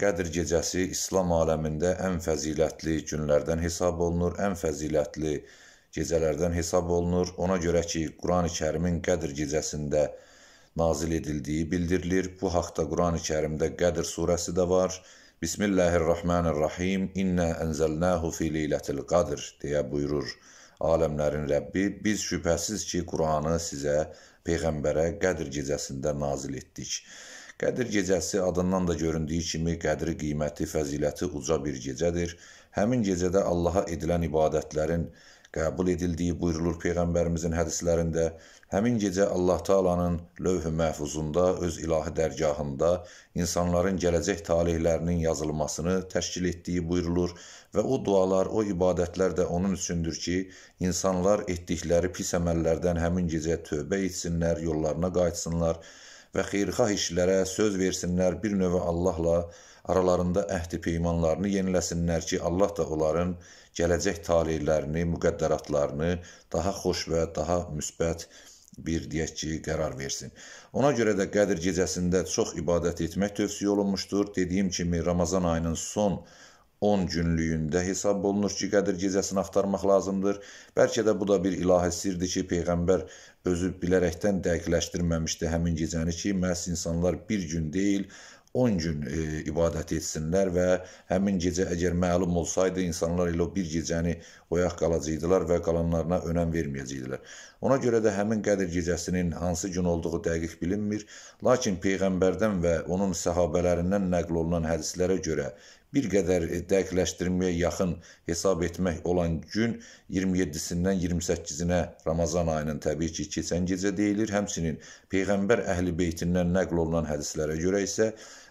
Qədr gecəsi İslam aləmində ən fəzilətli günlərdən hesab olunur, ən fəzilətli gecələrdən hesab olunur. Ona görə ki, Qurani Kərimin Qədr gecəsində nazil edildiyi bildirilir. Bu haqda Qurani Kərimdə Qədr surəsi də var. Bismillahirrahmanirrahim. İnna enzelnahu fi leyletil qadr deyə buyurur aləmlərin Rəbbi. Biz şübhəsiz ki, Qur'anı sizə peyğəmbərə Qədr gecəsində nazil etdik. Qədir gecəsi adından da göründüyü kimi qədri qiyməti, fəziləti uca bir gecədir. Həmin gecədə Allaha edilən ibadətlərin qəbul edildiyi buyurulur Peyğəmbərimizin hədislərində. Həmin gecə Allah Taalanın lövh-ü məhfuzunda, öz ilahi dərgahında insanların gələcək talihlərinin yazılmasını təşkil etdiyi buyurulur və o dualar, o ibadətlər də onun üçündür ki, insanlar etdikləri pis əməllərdən həmin gecə tövbə etsinlər, yollarına qayıtsınlar və xeyrxah işlərə söz versinlər bir növə Allahla aralarında əhdi peymanlarını yeniləsinlər ki, Allah da onların gələcək taleylərini, müqəddəratlarını daha xoş və daha müsbət bir deyək ki, qərar versin. Ona görə də Qədir gecəsində çox ibadət etmək tövsiyə olunmuşdur. Dediyim kimi Ramazan ayının son 10 günlüyündə hesab olunur ki, Qədir gecəsini axtarmaq lazımdır. Bəlkə də bu da bir ilahi sirdir ki, Peyğəmbər özü bilərəkdən dəqiqləşdirməmişdi həmin gecəni ki, məhz insanlar bir gün deyil, 10 gün e, ibadət etsinlər və həmin gecə əgər məlum olsaydı, insanlar elə o bir gecəni oyaq qalacaqdılar və qalanlarına önəm verməyəcəkdilər. Ona görə də həmin Qədir gecəsinin hansı gün olduğu dəqiq bilinmir, lakin Peyğəmbərdən və onun səhabələrindən nəql olunan hədislərə görə bir qədər e, dəqiqləşdirməyə yaxın hesab etmək olan gün 27-sindən 28-inə Ramazan ayının təbii ki, keçən gecə deyilir. Həmçinin Peyğəmbər əhl-i beytindən nəql olunan hədislərə görə isə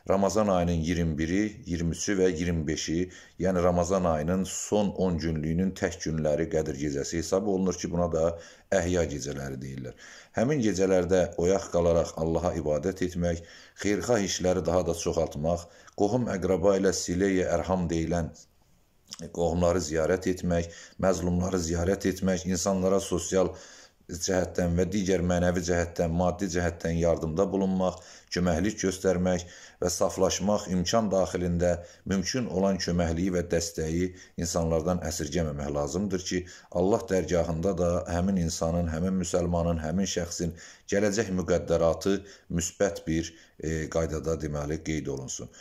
Ramazan ayının 21-i, 23-ü və 25-i, yəni Ramazan ayının son 10 günlüyünün tək günləri Qədir gecəsi hesab olunur ki, buna da əhya gecələri deyirlər. Həmin gecələrdə oyaq qalaraq Allaha ibadət etmək, xeyrxah işləri daha da çoxaltmaq, qohum əqraba ilə siləyə ərham deyilən qohumları ziyarət etmək, məzlumları ziyarət etmək, insanlara sosial cəhətdən və digər mənəvi cəhətdən, maddi cəhətdən yardımda bulunmaq, köməklik göstərmək və saflaşmaq imkan daxilində mümkün olan köməkliyi və dəstəyi insanlardan əsirgəməmək lazımdır ki, Allah dərgahında da həmin insanın, həmin müsəlmanın, həmin şəxsin gələcək müqəddəratı müsbət bir e, qaydada deməli qeyd olunsun.